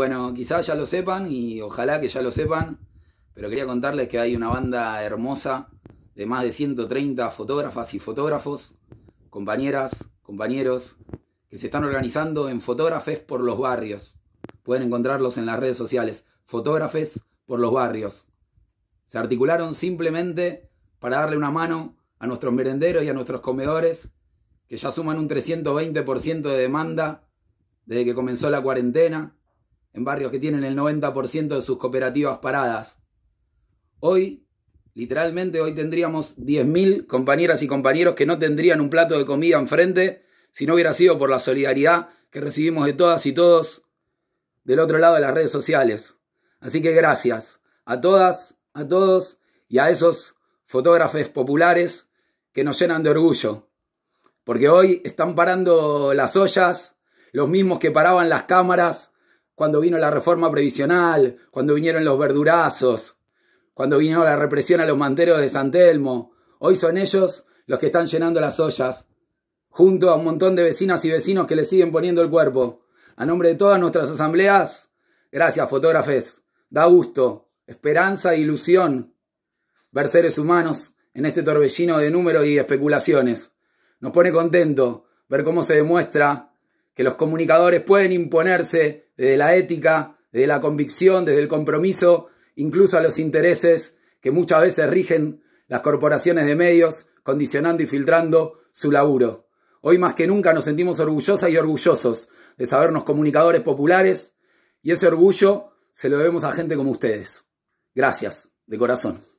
Bueno, quizás ya lo sepan y ojalá que ya lo sepan, pero quería contarles que hay una banda hermosa de más de 130 fotógrafas y fotógrafos, compañeras, compañeros, que se están organizando en Fotógrafes por los Barrios. Pueden encontrarlos en las redes sociales, Fotógrafes por los Barrios. Se articularon simplemente para darle una mano a nuestros merenderos y a nuestros comedores, que ya suman un 320% de demanda desde que comenzó la cuarentena en barrios que tienen el 90% de sus cooperativas paradas. Hoy, literalmente, hoy tendríamos 10.000 compañeras y compañeros que no tendrían un plato de comida enfrente si no hubiera sido por la solidaridad que recibimos de todas y todos del otro lado de las redes sociales. Así que gracias a todas, a todos y a esos fotógrafos populares que nos llenan de orgullo. Porque hoy están parando las ollas, los mismos que paraban las cámaras, cuando vino la reforma previsional, cuando vinieron los verdurazos, cuando vino la represión a los manteros de San Telmo. Hoy son ellos los que están llenando las ollas, junto a un montón de vecinas y vecinos que le siguen poniendo el cuerpo. A nombre de todas nuestras asambleas, gracias fotógrafes. Da gusto, esperanza e ilusión ver seres humanos en este torbellino de números y especulaciones. Nos pone contento ver cómo se demuestra que los comunicadores pueden imponerse desde la ética, desde la convicción, desde el compromiso, incluso a los intereses que muchas veces rigen las corporaciones de medios, condicionando y filtrando su laburo. Hoy más que nunca nos sentimos orgullosas y orgullosos de sabernos comunicadores populares y ese orgullo se lo debemos a gente como ustedes. Gracias, de corazón.